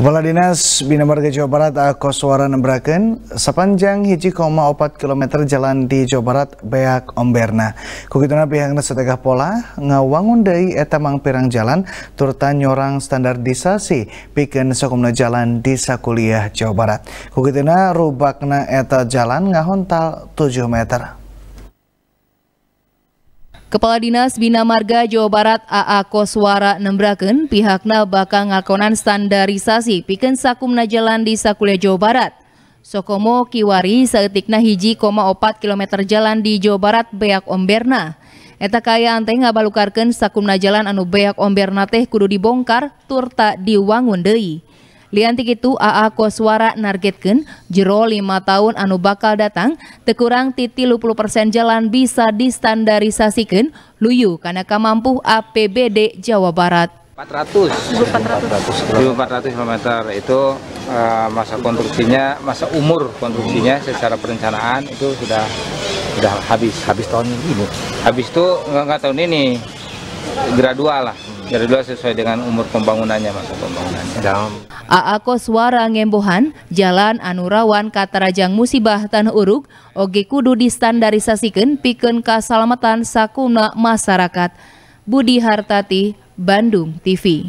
Kepala Dinas Bina Marga Jawa Barat Akoswara Nembraken, sepanjang hiji koma kilometer jalan di Jawa Barat beak omberna. Kukituna pihaknya setengah pola ngawangun dari etamang pirang jalan turta nyorang standardisasi bikin sekumna jalan di sakuliah Jawa Barat. Kukituna rubakna eta jalan ngahontal 7 meter. Kepala Dinas Bina Marga Jawa Barat AA Koswara Nembraken pihakna bakal ngakonan standarisasi pikeun sakumna jalan di Sakulia Jawa Barat. Sokomo Kiwari saeutikna hiji koma opat kilometer jalan di Jawa Barat beak omberna. Eta kaya antai ngabalukarkan sakumna jalan anu beak omberna teh kudu dibongkar turta diwangun deui. Lianti itu AA Koswara nargetkan jero lima tahun anu bakal datang tekurang titi 20 persen jalan bisa distandarisasikan luyu karena kemampu APBD Jawa Barat. 400 400. 400 km itu uh, masa konstruksinya masa umur konstruksinya secara perencanaan itu sudah sudah habis habis tahun ini habis itu nggak tahun ini gradual lah dari dua sesuai dengan umur pembangunannya masa pembangunannya. AA Koswara Ngembohan, Jalan Anurawan Katarajang Musibah Tanah Uruk, oge kudu distandarisasikan Piken kasalamatan sakuna masyarakat. Budi Hartati, Bandung TV.